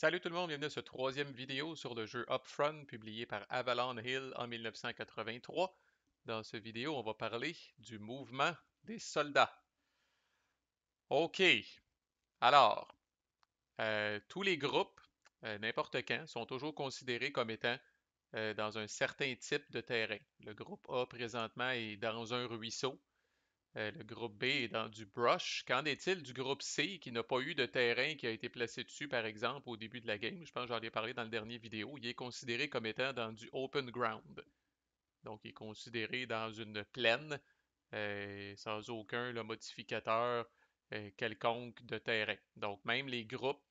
Salut tout le monde, bienvenue à ce troisième vidéo sur le jeu Upfront publié par Avalon Hill en 1983. Dans ce vidéo, on va parler du mouvement des soldats. OK. Alors, euh, tous les groupes, euh, n'importe quand, sont toujours considérés comme étant euh, dans un certain type de terrain. Le groupe A présentement est dans un ruisseau. Euh, le groupe B est dans du brush. Qu'en est-il du groupe C qui n'a pas eu de terrain qui a été placé dessus, par exemple, au début de la game? Je pense que j'en ai parlé dans la dernière vidéo. Il est considéré comme étant dans du open ground. Donc, il est considéré dans une plaine euh, sans aucun le modificateur euh, quelconque de terrain. Donc, même les groupes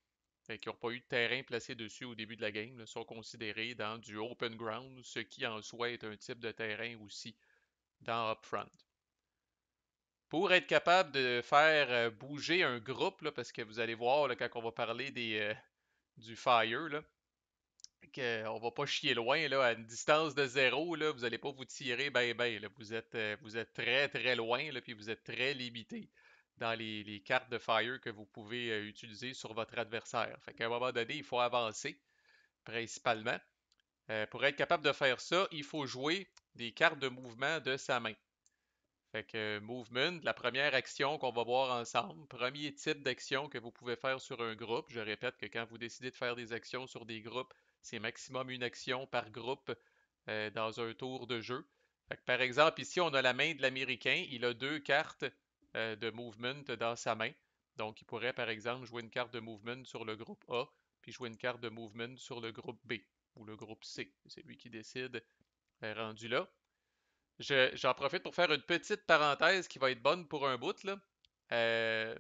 qui n'ont pas eu de terrain placé dessus au début de la game sont considérés dans du open ground, ce qui en soi est un type de terrain aussi dans Upfront pour être capable de faire bouger un groupe, parce que vous allez voir quand on va parler des, du fire, qu'on ne va pas chier loin, à une distance de zéro, vous n'allez pas vous tirer ben ben. vous, êtes, vous êtes très très loin, puis vous êtes très limité dans les, cartes de fire que vous pouvez utiliser sur votre adversaire. Fait qu'à un moment donné, il faut avancer, principalement. pour être capable de faire ça, il faut jouer des cartes de mouvement de sa main. Fait euh, Movement, la première action qu'on va voir ensemble, premier type d'action que vous pouvez faire sur un groupe. Je répète que quand vous décidez de faire des actions sur des groupes, c'est maximum une action par groupe euh, dans un tour de jeu. par exemple, ici, on a la main de l'Américain. Il a deux cartes euh, de Movement dans sa main. Donc, il pourrait, par exemple, jouer une carte de Movement sur le groupe A, puis jouer une carte de Movement sur le groupe B ou le groupe C. C'est lui qui décide rendu là j'en profite pour faire une petite parenthèse qui va être bonne pour un bout. Euh,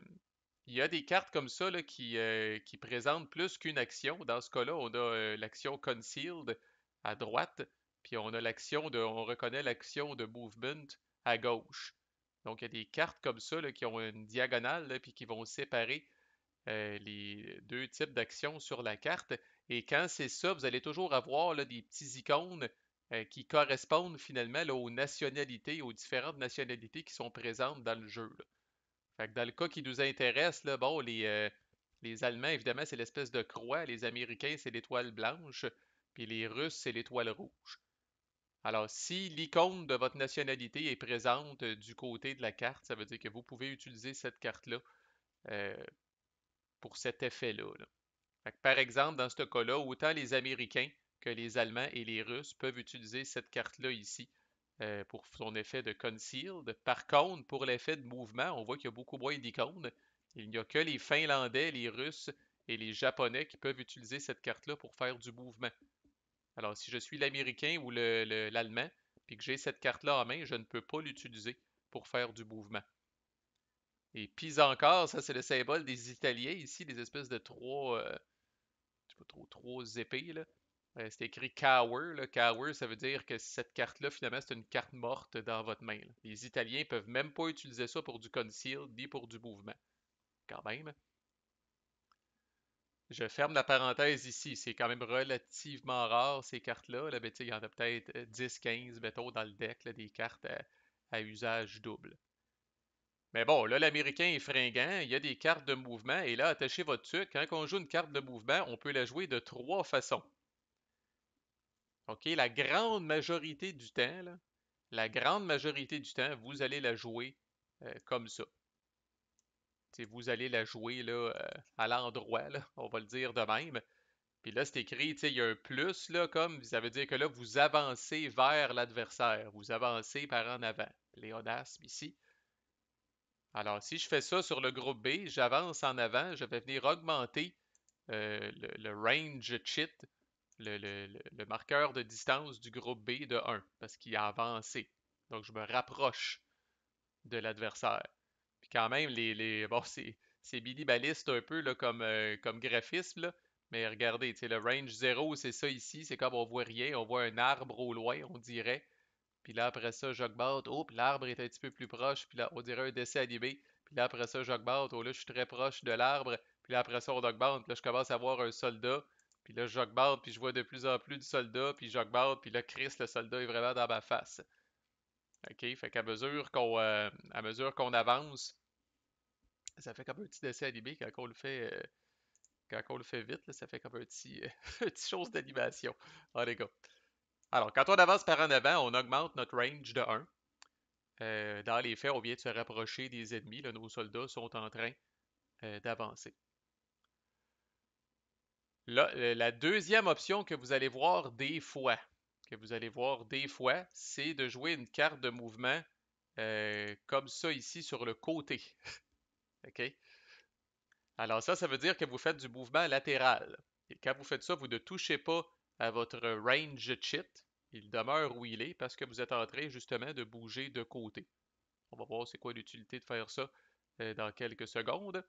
il y a des cartes comme ça euh, qui, présentent plus qu'une action. Dans ce cas-là, on a euh, l'action Concealed à droite, puis on a l'action de. On reconnaît l'action de Movement à gauche. Donc, il y a des cartes comme ça qui ont une diagonale, puis qui vont séparer les deux types d'actions sur la carte. Et quand c'est ça, vous allez toujours avoir des petits icônes euh, qui correspondent finalement aux nationalités, aux différentes nationalités qui sont présentes dans le jeu. dans le cas qui nous intéresse, bon, euh, les, Allemands, évidemment, c'est l'espèce de croix, les Américains, c'est l'étoile blanche, puis les Russes, c'est l'étoile rouge. Alors, si l'icône de votre nationalité est présente euh, du côté de la carte, ça veut dire que vous pouvez utiliser cette carte-là pour cet effet-là. Par exemple, dans ce cas-là, autant les Américains que les Allemands et les Russes peuvent utiliser cette carte-là ici euh, pour son effet de concealed. Par contre, pour l'effet de mouvement, on voit qu'il y a beaucoup moins d'icônes. Il n'y a que les Finlandais, les Russes et les Japonais qui peuvent utiliser cette carte-là pour faire du mouvement. Alors, si je suis l'Américain ou l'Allemand, et que j'ai cette carte-là en main, je ne peux pas l'utiliser pour faire du mouvement. Et puis encore, ça c'est le symbole des Italiens ici, des espèces de trois, euh, trop, trois épées là, euh, c'est écrit Cower. le Cower, ça veut dire que cette carte-là, finalement, c'est une carte morte dans votre main. Les Italiens peuvent même pas utiliser ça pour du conceal ni pour du mouvement. Quand même. Je ferme la parenthèse ici. C'est quand même relativement rare, ces cartes-là. La ben, il y en a peut-être 10-15, euh, mettons, dans le deck, des cartes à, usage double. Mais bon, là, l'Américain est fringant, il y a des cartes de mouvement, et là, attachez votre truc. Quand on joue une carte de mouvement, on peut la jouer de trois façons. OK? La grande majorité du temps, la grande majorité du temps, vous allez la jouer euh, comme ça. vous allez la jouer là, euh, à l'endroit, on va le dire de même. Puis là, c'est écrit, il y a un plus, là, comme ça veut dire que là, vous avancez vers l'adversaire, vous avancez par en avant. Léonasme ici. Alors, si je fais ça sur le groupe B, j'avance en avant, je vais venir augmenter euh, le, le, range cheat le, marqueur de distance du groupe B de 1 parce qu'il a avancé. Donc, je me rapproche de l'adversaire. Puis quand même, les, les bon, c'est minimaliste un peu comme, euh, comme graphisme, mais regardez, le range 0, c'est ça ici, c'est comme on voit rien, on voit un arbre au loin, on dirait. Puis là, après ça, j'augmente. Oh, l'arbre est un petit peu plus proche. Puis là, on dirait un décès animé. Puis là, après ça, j'augmente. Oh, là, je suis très proche de l'arbre. Puis là, après ça, on augmente. Puis là, je commence à voir un soldat. Puis là, je puis je vois de plus en plus de soldats, puis je puis là, Chris, le soldat, est vraiment dans ma face. OK? Fait qu'à mesure qu'on euh, à avance, ça fait comme un petit dessin animé quand on le fait euh, fait vite, ça fait comme un petit, euh, petite chose d'animation. Allez, ah, les Alors, quand on avance par en avant, on augmente notre range de 1. dans les faits, on vient de se rapprocher des ennemis. nos soldats sont en train d'avancer la deuxième option que vous allez voir des fois, que vous allez voir des fois, c'est de jouer une carte de mouvement euh, comme ça ici sur le côté. Alors ça, ça veut dire que vous faites du mouvement latéral. Et quand vous faites ça, vous ne touchez pas à votre range cheat. Il demeure où il est parce que vous êtes en train justement de bouger de côté. On va voir c'est quoi l'utilité de faire ça euh, dans quelques secondes.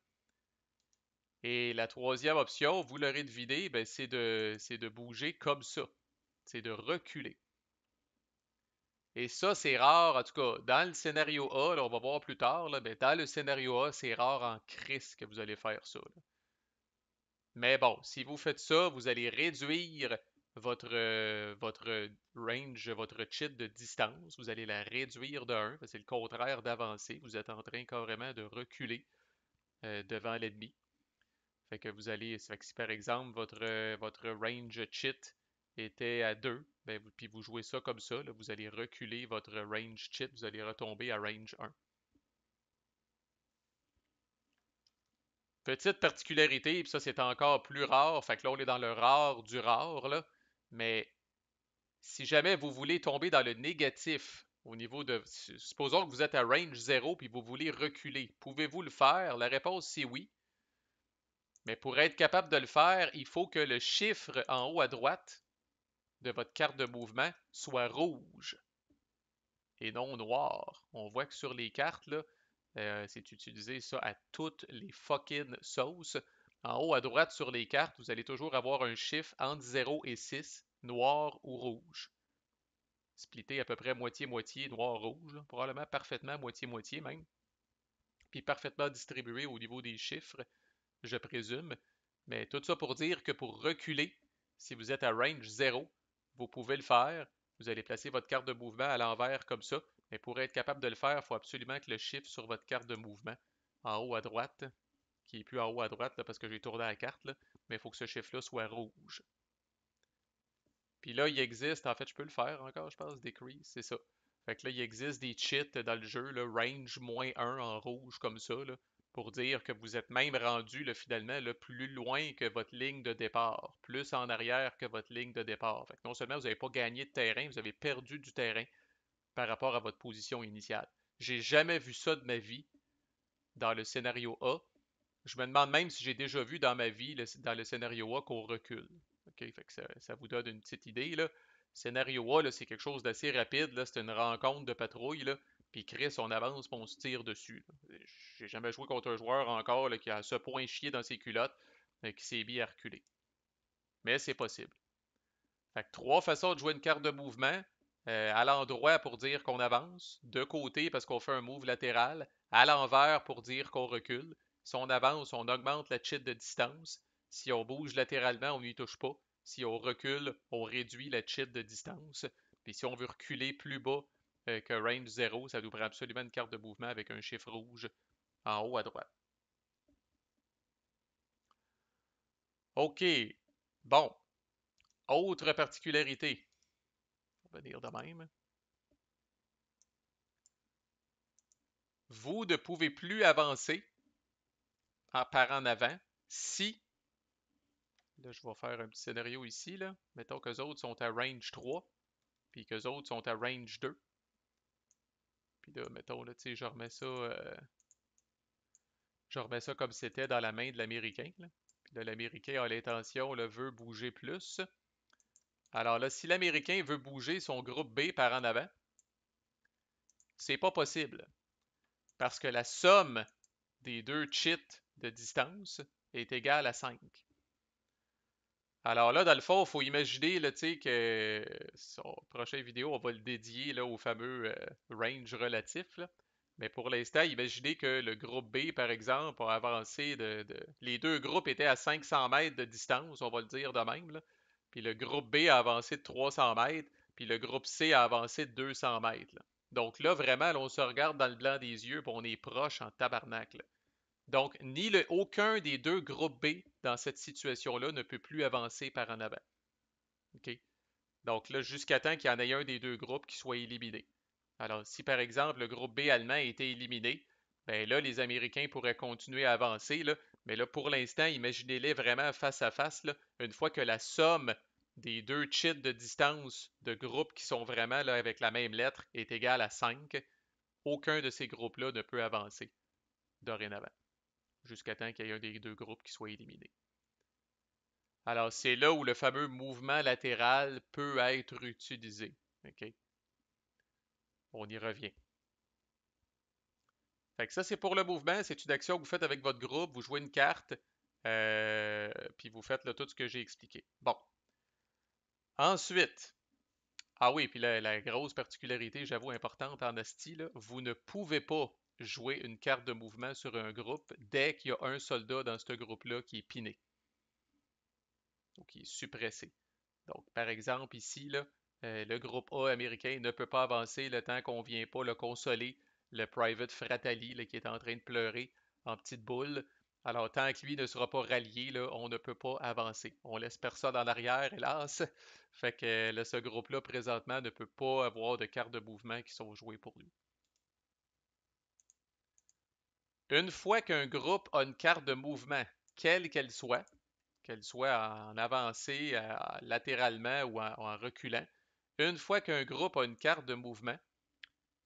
Et la troisième option, vous l'aurez deviné, ben c'est de, bouger comme ça. C'est de reculer. Et ça, c'est rare, en tout cas, dans le scénario A, on va voir plus tard, là, ben, dans le scénario A, c'est rare en crise que vous allez faire ça. Mais bon, si vous faites ça, vous allez réduire votre, euh, votre range, votre cheat de distance. Vous allez la réduire de 1. C'est le contraire d'avancer. Vous êtes en train carrément de reculer euh, devant l'ennemi. Fait que vous allez, si par exemple votre, euh, votre range cheat était à 2, ben vous, puis vous jouez ça comme ça, vous allez reculer votre range cheat, vous allez retomber à range 1. Petite particularité, puis ça c'est encore plus rare, fait que là on est dans le rare du rare, mais si jamais vous voulez tomber dans le négatif au niveau de. Supposons que vous êtes à range 0 puis vous voulez reculer, pouvez-vous le faire La réponse c'est oui, mais pour être capable de le faire, il faut que le chiffre en haut à droite de votre carte de mouvement soit rouge et non noir. On voit que sur les cartes, euh, c'est utilisé ça à toutes les fucking sauces. En haut à droite sur les cartes, vous allez toujours avoir un chiffre entre 0 et 6, noir ou rouge. Splitté à peu près moitié-moitié, noir-rouge, probablement parfaitement moitié-moitié même. Puis parfaitement distribué au niveau des chiffres je présume. Mais tout ça pour dire que pour reculer, si vous êtes à range 0, vous pouvez le faire. Vous allez placer votre carte de mouvement à l'envers comme ça. Mais pour être capable de le faire, il faut absolument que le chiffre sur votre carte de mouvement, en haut à droite, qui est plus en haut à droite parce que j'ai tourné la carte, mais il faut que ce chiffre-là soit rouge. Puis là, il existe, en fait, je peux le faire encore, je pense, decrease, c'est ça. Fait que là, il existe des cheats dans le jeu, range moins 1 en rouge comme ça pour dire que vous êtes même rendu finalement le plus loin que votre ligne de départ, plus en arrière que votre ligne de départ. Fait non seulement vous n'avez pas gagné de terrain, vous avez perdu du terrain par rapport à votre position initiale. J'ai jamais vu ça de ma vie dans le scénario A. Je me demande même si j'ai déjà vu dans ma vie, dans le scénario A, qu'on recule. ça, vous donne une petite idée. Là. Scénario A, c'est quelque chose d'assez rapide. C'est une rencontre de patrouille. Là. Puis Chris, on avance, on se tire dessus. J'ai jamais joué contre un joueur encore qui a ce point chier dans ses culottes et qui s'est mis à reculer. Mais c'est possible. Fait trois façons de jouer une carte de mouvement. Euh, à l'endroit pour dire qu'on avance, de côté parce qu'on fait un move latéral, à l'envers pour dire qu'on recule. Si on avance, on augmente la cheat de distance. Si on bouge latéralement, on n'y touche pas. Si on recule, on réduit la cheat de distance. Puis si on veut reculer plus bas, euh, que range 0, ça nous prend absolument une carte de mouvement avec un chiffre rouge en haut à droite. OK. Bon. Autre particularité. On va dire de même. Vous ne pouvez plus avancer en, partant en avant si Là, je vais faire un petit scénario ici. Là. Mettons qu'eux autres sont à range 3, puis qu'eux autres sont à range 2 mettons, là, je remets ça. Euh, je ça comme c'était dans la main de l'Américain. l'Américain a l'intention, le veut bouger plus. Alors là, si l'Américain veut bouger son groupe B par en avant, c'est pas possible. Parce que la somme des deux cheats de distance est égale à 5. Alors là, dans le fond, il faut imaginer que sur prochaine vidéo, on va le dédier là, au fameux euh, range relatif. Mais pour l'instant, imaginez que le groupe B, par exemple, a avancé de, Les deux groupes étaient à 500 mètres de distance, on va le dire de même. Puis le groupe B a avancé de 300 mètres, puis le groupe C a avancé de 200 mètres. Donc là, vraiment, on se regarde dans le blanc des yeux, puis on est proche en tabernacle. Donc, ni aucun des deux groupes B dans cette situation-là, ne peut plus avancer par en avant. Donc là, jusqu'à temps qu'il y en ait un des deux groupes qui soit éliminé. Alors, si par exemple le groupe B allemand a été éliminé, ben là, les Américains pourraient continuer à avancer. Mais là, pour l'instant, imaginez-les vraiment face à face. une fois que la somme des deux cheats de distance de groupes qui sont vraiment là, avec la même lettre est égale à 5, aucun de ces groupes-là ne peut avancer dorénavant jusqu'à temps qu'il y ait un des deux groupes qui soit éliminé. Alors, c'est là où le fameux mouvement latéral peut être utilisé. On y revient. ça, c'est pour le mouvement. C'est une action que vous faites avec votre groupe. Vous jouez une carte, euh, puis vous faites tout ce que j'ai expliqué. Bon. Ensuite, ah oui, puis la, grosse particularité, j'avoue, importante en Asti, vous ne pouvez pas jouer une carte de mouvement sur un groupe dès qu'il y a un soldat dans ce groupe-là qui est piné. Ou qui est suppressé. Donc, par exemple, ici, euh, le groupe A américain ne peut pas avancer le temps qu'on ne vient pas le consoler, le private Fratali qui est en train de pleurer en petite boule. Alors, tant que lui ne sera pas rallié, là, on ne peut pas avancer. On laisse personne en arrière, hélas. Fait que euh, ce groupe-là, présentement, ne peut pas avoir de carte de mouvement qui sont jouées pour lui. Une fois qu'un groupe a une carte de mouvement, quelle qu'elle soit, qu'elle soit en avancée, euh, latéralement ou en, reculant, une fois qu'un groupe a une carte de mouvement,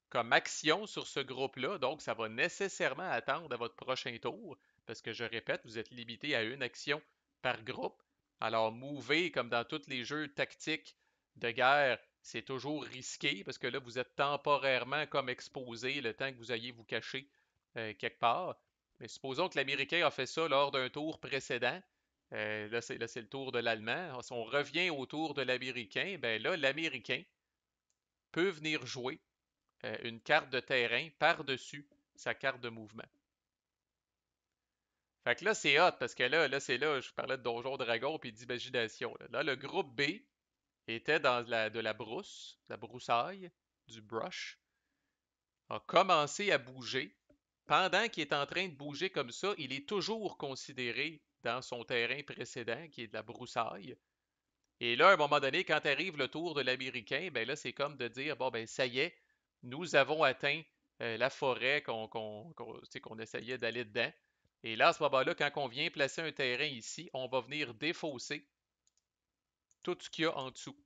comme action sur ce groupe-là, donc ça va nécessairement attendre à votre prochain tour, parce que je répète, vous êtes limité à une action par groupe. Alors, mouver, comme dans tous les jeux tactiques de guerre, c'est toujours risqué, parce que là, vous êtes temporairement comme exposé le temps que vous ayez vous cacher euh, quelque part. Mais supposons que mmh. l'Américain a fait ça lors d'un tour précédent. Euh, là, c'est, le tour de l'Allemand. Si on revient au tour de l'Américain, ben là, l'Américain peut venir jouer euh, une carte de terrain par-dessus sa carte de mouvement. Fait que là, c'est hot parce que là, là c'est là, je parlais de Donjon Dragon puis d'imagination. Là. le groupe B était dans la, de la brousse, de la broussaille, du brush, a commencé à bouger pendant qu'il est en train de bouger comme ça, il est toujours considéré dans son terrain précédent, qui est de la broussaille. Et là, à un moment donné, quand arrive le tour de l'Américain, ben là, c'est comme de dire bon, ben ça y est, nous avons atteint euh, la forêt qu'on essayait d'aller dedans. Et là, à ce moment-là, quand on vient placer un terrain ici, on va venir défausser tout ce qu'il y a en dessous.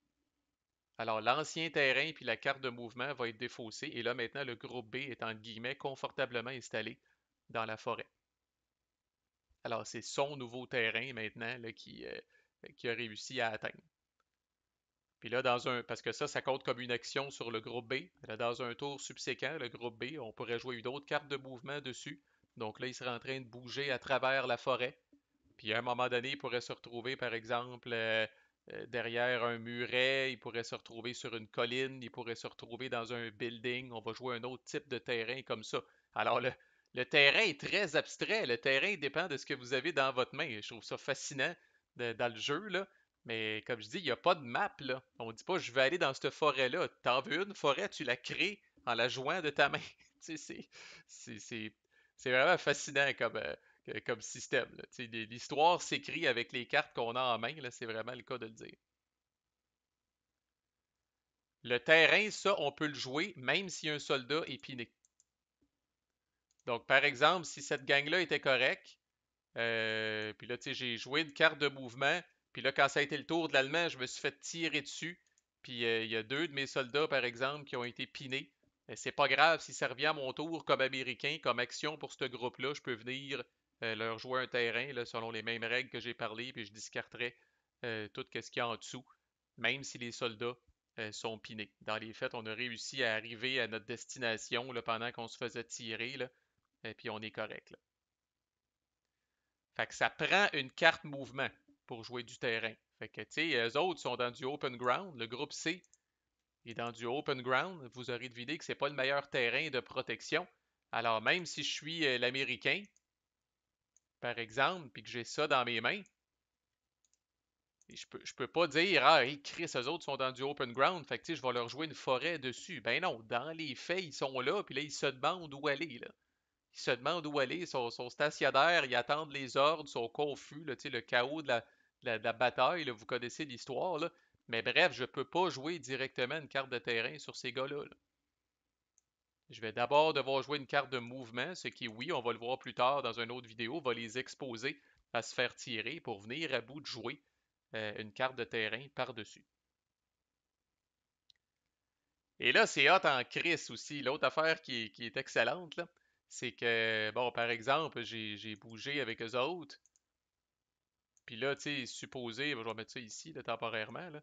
Alors, l'ancien terrain puis la carte de mouvement va être défaussée et là, maintenant, le groupe B est, en guillemets, confortablement installé dans la forêt. Alors, c'est son nouveau terrain maintenant qui, euh, qui a réussi à atteindre. Puis là, dans un, parce que ça, ça compte comme une action sur le groupe B. dans un tour subséquent, le groupe B, on pourrait jouer une autre carte de mouvement dessus. Donc là, il serait en train de bouger à travers la forêt. Puis à un moment donné, il pourrait se retrouver, par exemple, euh, euh, derrière un muret, il pourrait se retrouver sur une colline, il pourrait se retrouver dans un building, on va jouer un autre type de terrain comme ça. Alors le, terrain est très abstrait, le terrain dépend de ce que vous avez dans votre main. Je trouve ça fascinant dans le jeu, là. mais comme je dis, il n'y a pas de map. On ne dit pas je vais aller dans cette forêt-là. T'en veux une forêt, tu la crées en la jouant de ta main. c'est vraiment fascinant comme, euh, comme système. L'histoire s'écrit avec les cartes qu'on a en main, c'est vraiment le cas de le dire. Le terrain, ça, on peut le jouer même si un soldat est piné. Donc, par exemple, si cette gang-là était correcte, euh, puis là, tu sais, j'ai joué une carte de mouvement, puis là, quand ça a été le tour de l'Allemand, je me suis fait tirer dessus, puis euh, il y a deux de mes soldats, par exemple, qui ont été pinés. Mais c'est pas grave, si ça revient à mon tour comme Américain, comme action pour ce groupe-là, je peux venir euh, leur jouer un terrain là, selon les mêmes règles que j'ai parlé, puis je discarterais euh, tout ce qu'il y a en dessous, même si les soldats euh, sont pinés. Dans les faits, on a réussi à arriver à notre destination là, pendant qu'on se faisait tirer, là, et puis on est correct. Là. Fait que ça prend une carte mouvement pour jouer du terrain. Fait que, tu eux autres sont dans du open ground. Le groupe C est dans du open ground. Vous aurez deviné que ce n'est pas le meilleur terrain de protection. Alors, même si je suis l'Américain, par exemple, puis que j'ai ça dans mes mains, je peux, peux pas dire, ah, écris, eux autres sont dans du open ground, fait que je vais leur jouer une forêt dessus. Ben non, dans les faits, ils sont là, puis là, ils se demandent où aller. Là. Ils se demandent où aller, ils sont, stationnaires, ils attendent les ordres, ils sont confus, là, le chaos de la, bataille, vous connaissez l'histoire. Mais bref, je peux pas jouer directement une carte de terrain sur ces gars-là. là je vais d'abord devoir jouer une carte de mouvement, ce qui, oui, on va le voir plus tard dans une autre vidéo, va les exposer à se faire tirer pour venir à bout de jouer euh, une carte de terrain par-dessus. Et là, c'est hot en crise aussi. L'autre affaire qui, est excellente, c'est que, bon, par exemple, j'ai bougé avec eux autres. Puis là, tu sais, supposé, je vais mettre ça ici, temporairement, là.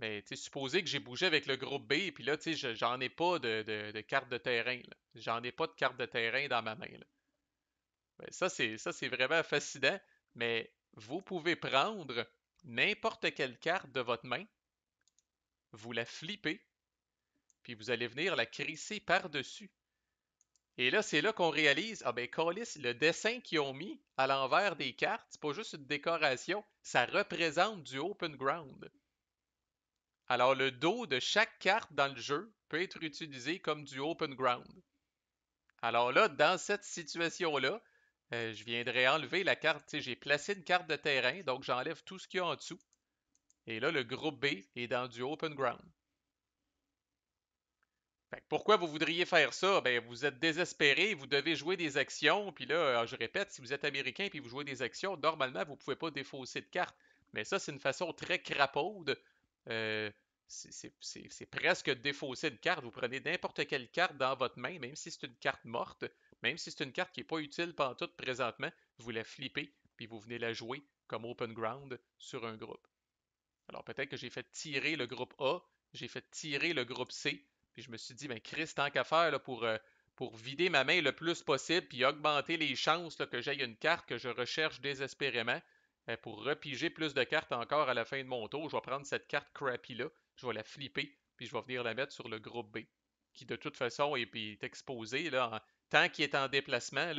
Mais supposé que j'ai bougé avec le groupe B, puis là, j'en ai pas de, de, carte de terrain. J'en ai pas de carte de terrain dans ma main. Ben, ça, c'est ça, c'est vraiment fascinant. Mais vous pouvez prendre n'importe quelle carte de votre main, vous la flipper, puis vous allez venir la crisser par-dessus. Et là, c'est là qu'on réalise, ah ben, Callis, le dessin qu'ils ont mis à l'envers des cartes, c'est pas juste une décoration, ça représente du open ground. Alors, le dos de chaque carte dans le jeu peut être utilisé comme du open ground. Alors là, dans cette situation-là, euh, je viendrai enlever la carte. J'ai placé une carte de terrain, donc j'enlève tout ce qu'il y a en dessous. Et là, le groupe B est dans du open ground. pourquoi vous voudriez faire ça? Ben, vous êtes désespéré, vous devez jouer des actions. Puis là, euh, je répète, si vous êtes américain et vous jouez des actions, normalement, vous ne pouvez pas défausser de carte. Mais ça, c'est une façon très crapaude euh, c'est presque défausser une carte. Vous prenez n'importe quelle carte dans votre main, même si c'est une carte morte, même si c'est une carte qui n'est pas utile pendant tout présentement, vous la flippez, puis vous venez la jouer comme open ground sur un groupe. Alors peut-être que j'ai fait tirer le groupe A, j'ai fait tirer le groupe C, puis je me suis dit, ben Chris, tant qu'à faire là, pour, euh, pour vider ma main le plus possible, puis augmenter les chances que j'aille une carte que je recherche désespérément, ben, pour repiger plus de cartes encore à la fin de mon tour, je vais prendre cette carte crappy-là, je vais la flipper, puis je vais venir la mettre sur le groupe B, qui de toute façon est, exposé. Là, tant qu'il est en déplacement,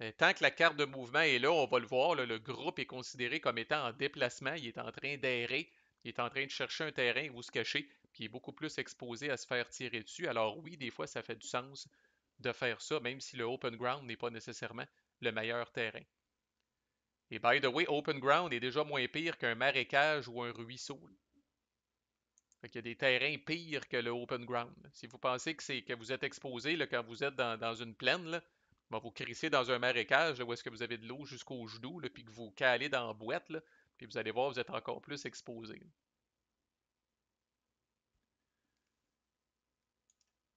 euh, tant que la carte de mouvement est là, on va le voir, le groupe est considéré comme étant en déplacement, il est en train d'errer, il est en train de chercher un terrain où se cacher, puis il est beaucoup plus exposé à se faire tirer dessus. Alors oui, des fois, ça fait du sens de faire ça, même si le open ground n'est pas nécessairement le meilleur terrain. Et by the way, open ground est déjà moins pire qu'un marécage ou un ruisseau. il y a des terrains pires que le open ground. Si vous pensez que vous êtes exposé quand vous êtes dans, une plaine, ben, vous crissez dans un marécage où est-ce que vous avez de l'eau jusqu'au genou, puis que vous calez dans la boîte, puis vous allez voir, vous êtes encore plus exposé.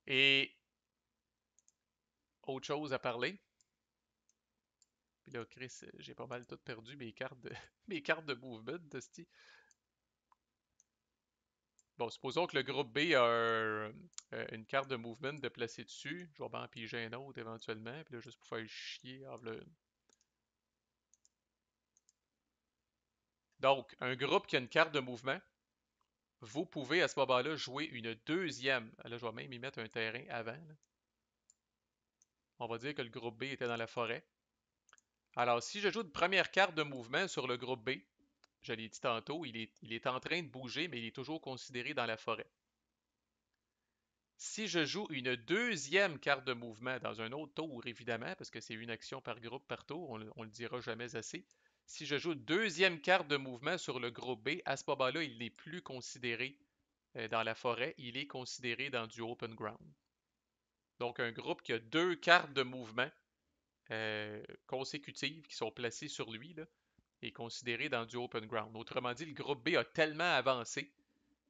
Et autre chose à parler. Puis là, Chris, j'ai pas mal tout perdu mes cartes de, mes cartes de movement, Dusty. Bon, supposons que le groupe B a euh, une carte de movement de placer dessus. Je vais en piger un autre éventuellement. Puis là, juste pour faire chier, en voilà. Donc, un groupe qui a une carte de mouvement, vous pouvez à ce moment-là jouer une deuxième. Ah, là, je vais même y mettre un terrain avant. On va dire que le groupe B était dans la forêt. Alors, si je joue une première carte de mouvement sur le groupe B, je l'ai dit tantôt, il est, en train de bouger, mais il est toujours considéré dans la forêt. Si je joue une deuxième carte de mouvement dans un autre tour, évidemment, parce que c'est une action par groupe par tour, on ne le, le dira jamais assez. Si je joue une deuxième carte de mouvement sur le groupe B, à ce moment-là, il n'est plus considéré euh, dans la forêt, il est considéré dans du open ground. Donc, un groupe qui a deux cartes de mouvement euh, consécutives qui sont placées sur lui et est dans du open ground. Autrement dit, le groupe B a tellement avancé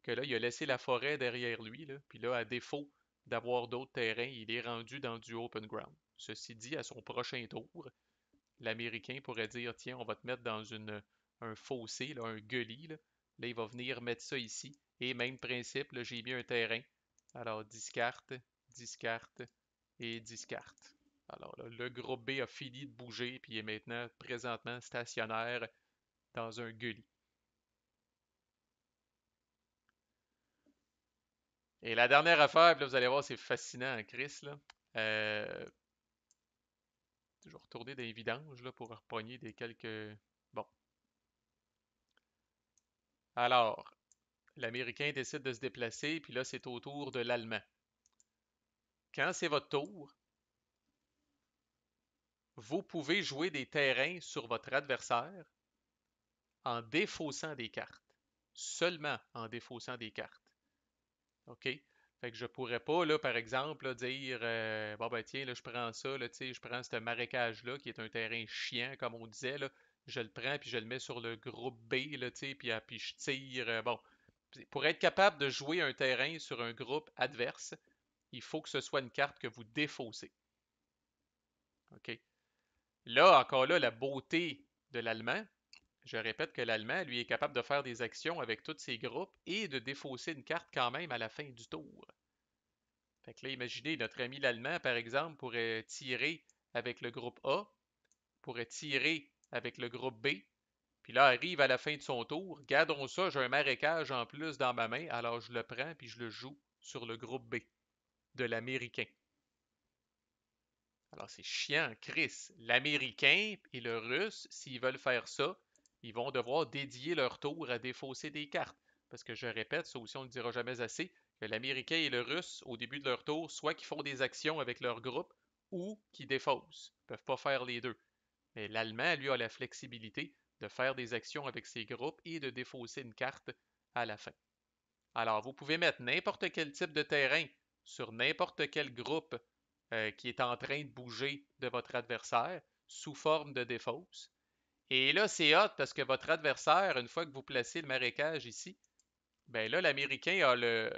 que là, il a laissé la forêt derrière lui. puis là, à défaut d'avoir d'autres terrains, il est rendu dans du open ground. Ceci dit, à son prochain tour, l'Américain pourrait dire Tiens, on va te mettre dans un fossé, là, un gully. Là. là. il va venir mettre ça ici. Et même principe, j'ai mis un terrain. Alors, discarte, discarte et discarte. Alors là, le groupe B a fini de bouger puis est maintenant présentement stationnaire dans un gully. Et la dernière affaire, puis là, vous allez voir, c'est fascinant, Chris. Là. Euh, je vais retourner dans les vidanges pour repogner des quelques. Bon. Alors, l'Américain décide de se déplacer, puis là, c'est au tour de l'Allemand. Quand c'est votre tour, vous pouvez jouer des terrains sur votre adversaire en défaussant des cartes. Seulement en défaussant des cartes. OK? Fait que je pourrais pas, là, par exemple, dire euh, Bon ben tiens, là, je prends ça, là, je prends ce marécage-là, qui est un terrain chiant, comme on disait, là, je le prends puis je le mets sur le groupe B, là, puis, euh, puis je tire. Euh, bon. Pour être capable de jouer un terrain sur un groupe adverse, il faut que ce soit une carte que vous défaussez. OK? Là, encore là, la beauté de l'allemand, je répète que l'allemand, lui, est capable de faire des actions avec tous ses groupes et de défausser une carte quand même à la fin du tour. Fait que là, imaginez, notre ami l'allemand, par exemple, pourrait tirer avec le groupe A, pourrait tirer avec le groupe B, puis là, arrive à la fin de son tour. Gardons ça, j'ai un marécage en plus dans ma main, alors je le prends puis je le joue sur le groupe B de l'Américain. Alors, c'est chiant, Chris. L'Américain et le Russe, s'ils veulent faire ça, ils vont devoir dédier leur tour à défausser des cartes. Parce que je répète, ça aussi on ne le dira jamais assez, que l'Américain et le Russe, au début de leur tour, soit qu'ils font des actions avec leur groupe ou qu'ils défaussent. Ils ne peuvent pas faire les deux. Mais l'Allemand, lui, a la flexibilité de faire des actions avec ses groupes et de défausser une carte à la fin. Alors, vous pouvez mettre n'importe quel type de terrain sur n'importe quel groupe euh, qui est en train de bouger de votre adversaire sous forme de défausse. Et là, c'est hot parce que votre adversaire, une fois que vous placez le marécage ici, ben là, l'Américain a le,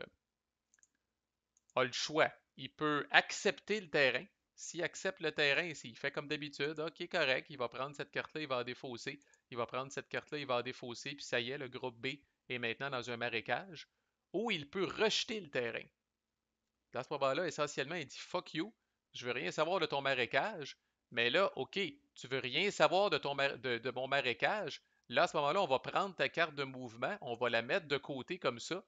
a le choix. Il peut accepter le terrain. S'il accepte le terrain, s'il fait comme d'habitude, OK, correct, il va prendre cette carte-là, il va défausser. Il va prendre cette carte-là, il va en défausser, puis ça y est, le groupe B est maintenant dans un marécage. Ou il peut rejeter le terrain. Dans ce moment-là, essentiellement, il dit fuck you, je veux rien savoir de ton marécage. Mais là, OK, tu veux rien savoir de, mon marécage. Là, à ce moment-là, on va prendre ta carte de mouvement, on va la mettre de côté comme ça,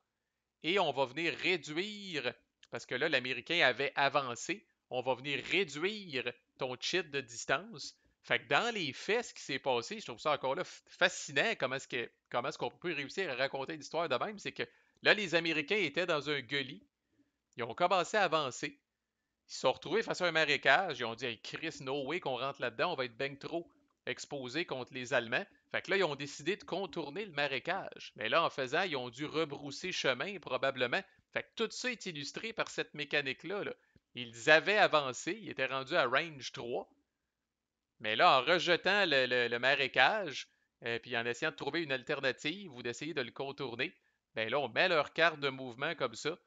et on va venir réduire, parce que là, l'Américain avait avancé, on va venir réduire ton cheat de distance. Fait que dans les faits, ce qui s'est passé, je trouve ça encore là fascinant, comment est-ce, que, comment est-ce qu'on peut réussir à raconter l'histoire de même, c'est que là, les Américains étaient dans un gully, ils ont commencé à avancer. Ils se sont retrouvés face à un marécage. Ils ont dit hey, Chris, no way qu'on rentre là-dedans, on va être ben trop exposé contre les Allemands. Fait que là, ils ont décidé de contourner le marécage. Mais là, en faisant, ils ont dû rebrousser chemin, probablement. Fait que tout ça est illustré par cette mécanique-là. Ils avaient avancé, ils étaient rendus à range 3. Mais là, en rejetant le, marécage, et euh, puis en essayant de trouver une alternative ou d'essayer de le contourner, ben là, on met leur carte de mouvement comme ça,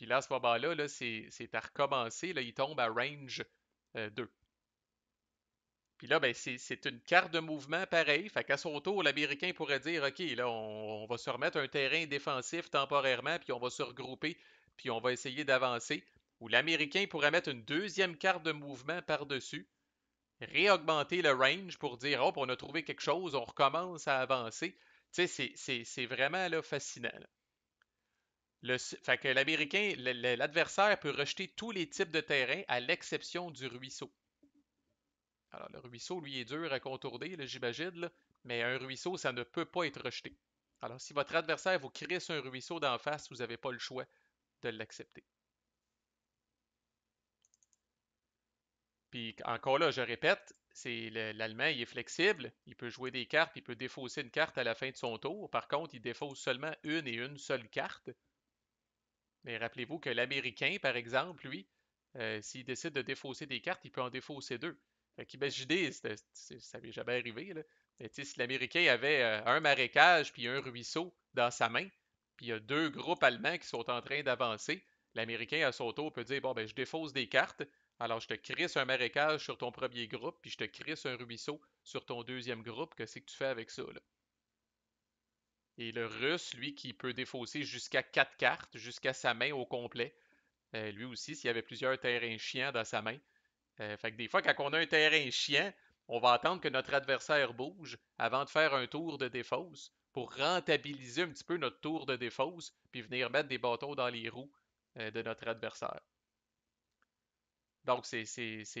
puis là, à ce moment-là, c'est à recommencer. Là, il tombe à range 2. Euh, puis là, ben, c'est une carte de mouvement pareil. Fait qu'à son tour, l'Américain pourrait dire OK, là, on, va se remettre un terrain défensif temporairement, puis on va se regrouper, puis on va essayer d'avancer. Ou l'Américain pourrait mettre une deuxième carte de mouvement par-dessus, réaugmenter le range pour dire Hop, oh, on a trouvé quelque chose, on recommence à avancer. Tu sais, c'est vraiment fascinant l'Américain, l'adversaire peut rejeter tous les types de terrain à l'exception du ruisseau. Alors, le ruisseau, lui, est dur à contourner, j'imagine, mais un ruisseau, ça ne peut pas être rejeté. Alors, si votre adversaire vous crisse un ruisseau d'en face, vous n'avez pas le choix de l'accepter. Puis encore là, je répète, c'est l'Allemand, il est flexible, il peut jouer des cartes, il peut défausser une carte à la fin de son tour. Par contre, il défausse seulement une et une seule carte. Mais rappelez-vous que l'Américain, par exemple, lui, euh, s'il décide de défausser des cartes, il peut en défausser deux. Fait qu'imaginez, ça m'est jamais arrivé, là. Mais si l'Américain avait euh, un marécage puis un ruisseau dans sa main, puis il y a deux groupes allemands qui sont en train d'avancer, l'Américain, à son tour, peut dire Bon, ben, je défausse des cartes, alors je te crisse un marécage sur ton premier groupe, puis je te crisse un ruisseau sur ton deuxième groupe. Qu'est-ce que tu fais avec ça, là? Et le russe, lui, qui peut défausser jusqu'à quatre cartes, jusqu'à sa main au complet. Euh, lui aussi, s'il y avait plusieurs terrains chiants dans sa main. Euh, fait que des fois, quand on a un terrain chiant, on va attendre que notre adversaire bouge avant de faire un tour de défausse pour rentabiliser un petit peu notre tour de défausse puis venir mettre des bateaux dans les roues euh, de notre adversaire. Donc, c'est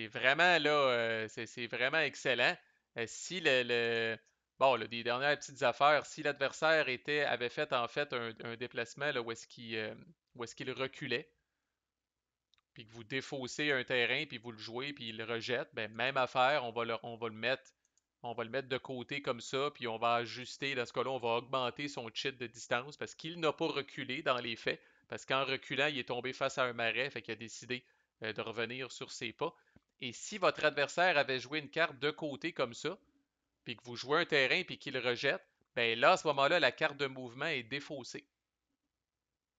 vraiment là, c'est vraiment excellent. si le bon, les des dernières petites affaires, si l'adversaire était, avait fait en fait un, déplacement euh, où est-ce qu'il reculait, puis que vous défaussez un terrain, puis vous le jouez, puis il le rejette, ben, même affaire, on va, le, on va le mettre. On va le mettre de côté comme ça, puis on va ajuster. Dans ce cas-là, on va augmenter son cheat de distance parce qu'il n'a pas reculé dans les faits. Parce qu'en reculant, il est tombé face à un marais, fait qu'il a décidé euh, de revenir sur ses pas. Et si votre adversaire avait joué une carte de côté comme ça, puis que vous jouez un terrain puis qu'il rejette, ben là, à ce moment-là, la carte de mouvement est défaussée.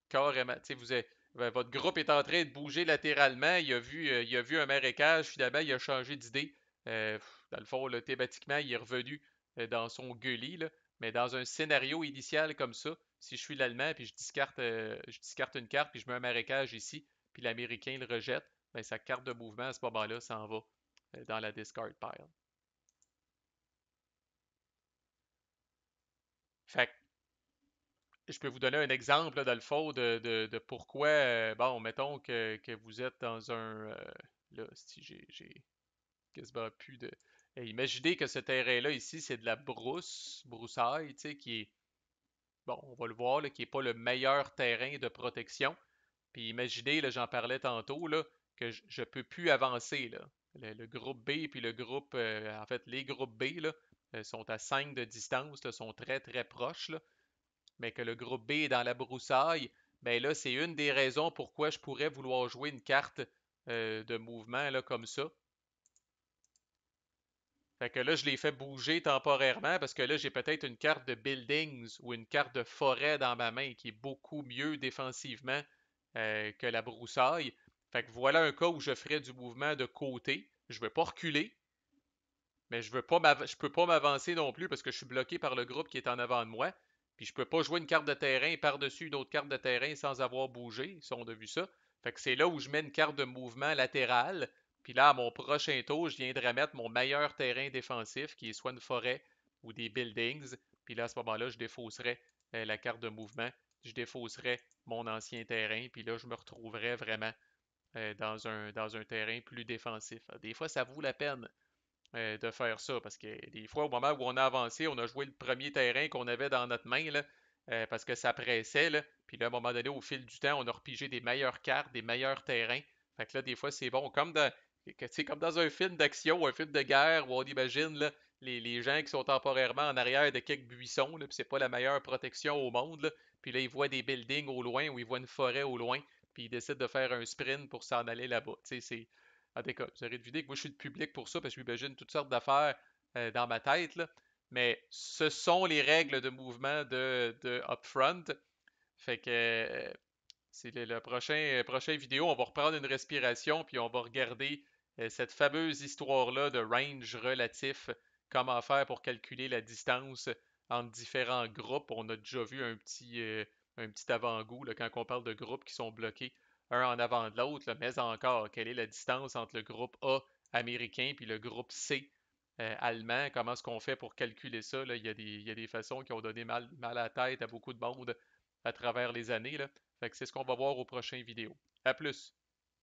Carrément. Vous êtes ben, votre groupe est en train de bouger latéralement, il a vu, euh, a vu un marécage, finalement, il a changé d'idée. Euh, dans le fond, thématiquement, il est revenu euh, dans son gully, mais dans un scénario initial comme ça, si je suis l'Allemand puis je discarte, je discarte une carte, puis je mets un marécage ici, puis l'Américain le rejette, ben, sa carte de mouvement à ce moment-là s'en va dans la discard pile. Fait je peux vous donner un exemple, dans le fond, de, pourquoi, euh, bon, mettons que, vous êtes dans un... Euh, là, si j'ai quasiment plus de... imaginez que ce terrain-là, ici, c'est de la brousse, broussaille, tu sais, qui est... Bon, on va le voir, là, qui n'est pas le meilleur terrain de protection. Puis imaginez, là, j'en parlais tantôt, là, que je ne peux plus avancer, là. Le, groupe B puis le groupe, euh, en fait, les groupes B, là, euh, sont à 5 de distance, sont très très proches, mais que le groupe B est dans la broussaille, ben là, c'est une des raisons pourquoi je pourrais vouloir jouer une carte euh, de mouvement là, comme ça. Fait que là, je les fais bouger temporairement parce que là, j'ai peut-être une carte de buildings ou une carte de forêt dans ma main qui est beaucoup mieux défensivement euh, que la broussaille. Fait que voilà un cas où je ferais du mouvement de côté. Je ne vais pas reculer, mais je veux je peux pas m'avancer non plus parce que je suis bloqué par le groupe qui est en avant de moi. Puis je peux pas jouer une carte de terrain par-dessus une autre carte de terrain sans avoir bougé, si on a vu ça. Fait que c'est là où je mets une carte de mouvement latérale. Puis là, à mon prochain tour, je viendrai mettre mon meilleur terrain défensif, qui est soit une forêt ou des buildings. Puis là, à ce moment-là, je défausserai euh, la carte de mouvement, je défausserai mon ancien terrain. Puis là, je me retrouverai vraiment euh, dans, dans un terrain plus défensif. Des fois, ça vaut la peine euh, de faire ça. Parce que des fois, au moment où on a avancé, on a joué le premier terrain qu'on avait dans notre main là, euh, parce que ça pressait. Là. Puis là, à un moment donné, au fil du temps, on a repigé des meilleures cartes, des meilleurs terrains. Fait que là, des fois, c'est bon. Comme dans, comme dans un film d'action ou un film de guerre où on imagine là, les, gens qui sont temporairement en arrière de quelques buissons, là, puis c'est pas la meilleure protection au monde. Puis là, ils voient des buildings au loin ou ils voient une forêt au loin, puis ils décident de faire un sprint pour s'en aller là-bas. C'est, à dû vous aurez deviné que moi, je suis le public pour ça, parce que j'imagine toutes sortes d'affaires euh, dans ma tête. Mais ce sont les règles de mouvement de, Upfront. Fait que euh, c'est la prochaine euh, prochain, vidéo. On va reprendre une respiration, puis on va regarder cette fameuse histoire-là de range relatif. Comment faire pour calculer la distance entre différents groupes. On a déjà vu un petit, un petit avant-goût quand on parle de groupes qui sont bloqués un en avant de l'autre, mais encore, quelle est la distance entre le groupe A américain puis le groupe C euh, allemand? Comment est-ce qu'on fait pour calculer ça? Il, y a des, façons qui ont donné mal, à la tête à beaucoup de monde à travers les années. c'est ce qu'on va voir aux prochaines vidéos. À plus!